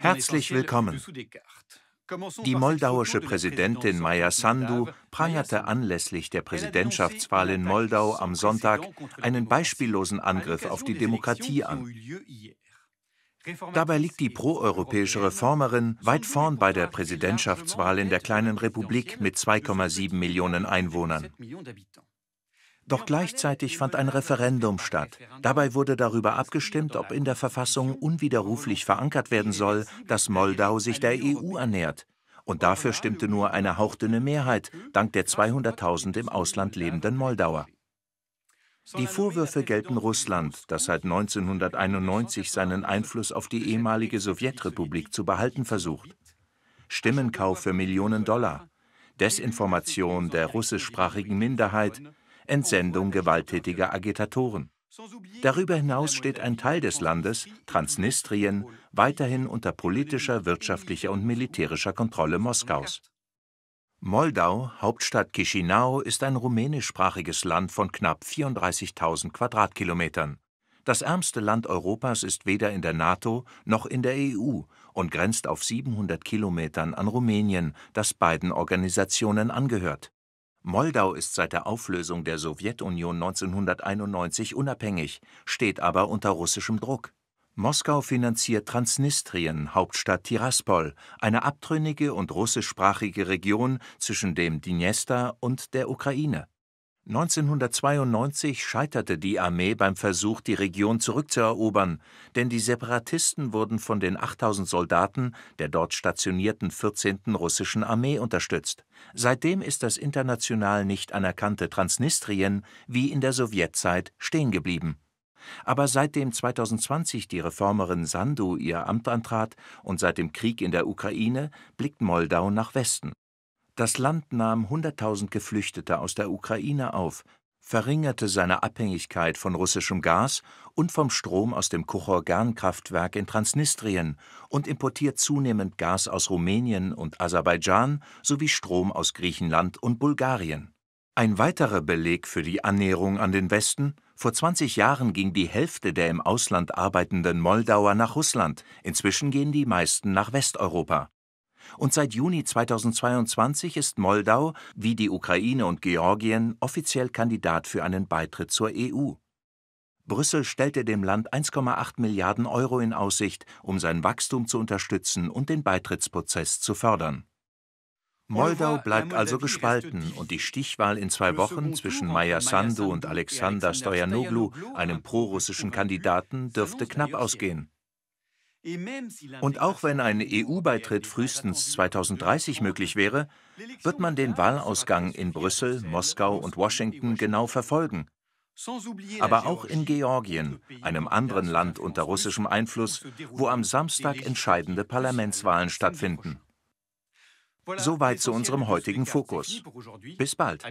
Herzlich willkommen. Die moldauische Präsidentin Maya Sandu prangerte anlässlich der Präsidentschaftswahl in Moldau am Sonntag einen beispiellosen Angriff auf die Demokratie an. Dabei liegt die proeuropäische Reformerin weit vorn bei der Präsidentschaftswahl in der kleinen Republik mit 2,7 Millionen Einwohnern. Doch gleichzeitig fand ein Referendum statt. Dabei wurde darüber abgestimmt, ob in der Verfassung unwiderruflich verankert werden soll, dass Moldau sich der EU ernährt. Und dafür stimmte nur eine hauchdünne Mehrheit, dank der 200.000 im Ausland lebenden Moldauer. Die Vorwürfe gelten Russland, das seit 1991 seinen Einfluss auf die ehemalige Sowjetrepublik zu behalten versucht. Stimmenkauf für Millionen Dollar, Desinformation der russischsprachigen Minderheit, Entsendung gewalttätiger Agitatoren. Darüber hinaus steht ein Teil des Landes, Transnistrien, weiterhin unter politischer, wirtschaftlicher und militärischer Kontrolle Moskaus. Moldau, Hauptstadt Chisinau, ist ein rumänischsprachiges Land von knapp 34.000 Quadratkilometern. Das ärmste Land Europas ist weder in der NATO noch in der EU und grenzt auf 700 Kilometern an Rumänien, das beiden Organisationen angehört. Moldau ist seit der Auflösung der Sowjetunion 1991 unabhängig, steht aber unter russischem Druck. Moskau finanziert Transnistrien, Hauptstadt Tiraspol, eine abtrünnige und russischsprachige Region zwischen dem Dniester und der Ukraine 1992 scheiterte die Armee beim Versuch, die Region zurückzuerobern, denn die Separatisten wurden von den 8000 Soldaten der dort stationierten 14. russischen Armee unterstützt. Seitdem ist das international nicht anerkannte Transnistrien wie in der Sowjetzeit stehen geblieben. Aber seitdem 2020 die Reformerin Sandu ihr Amt antrat und seit dem Krieg in der Ukraine blickt Moldau nach Westen. Das Land nahm 100.000 Geflüchtete aus der Ukraine auf, verringerte seine Abhängigkeit von russischem Gas und vom Strom aus dem Kochorgan-Kraftwerk in Transnistrien und importiert zunehmend Gas aus Rumänien und Aserbaidschan sowie Strom aus Griechenland und Bulgarien. Ein weiterer Beleg für die Annäherung an den Westen vor 20 Jahren ging die Hälfte der im Ausland arbeitenden Moldauer nach Russland, inzwischen gehen die meisten nach Westeuropa und seit Juni 2022 ist Moldau, wie die Ukraine und Georgien, offiziell Kandidat für einen Beitritt zur EU. Brüssel stellte dem Land 1,8 Milliarden Euro in Aussicht, um sein Wachstum zu unterstützen und den Beitrittsprozess zu fördern. Moldau bleibt also gespalten und die Stichwahl in zwei Wochen zwischen Maya Sandu und Alexander Stojanoglu, einem prorussischen Kandidaten, dürfte knapp ausgehen. Und auch wenn ein EU-Beitritt e frühestens 2030 möglich wäre, wird man den Wahlausgang in Brüssel, Moskau und Washington genau verfolgen. Aber auch in Georgien, einem anderen Land unter russischem Einfluss, wo am Samstag entscheidende Parlamentswahlen stattfinden. Soweit zu unserem heutigen Fokus. Bis bald.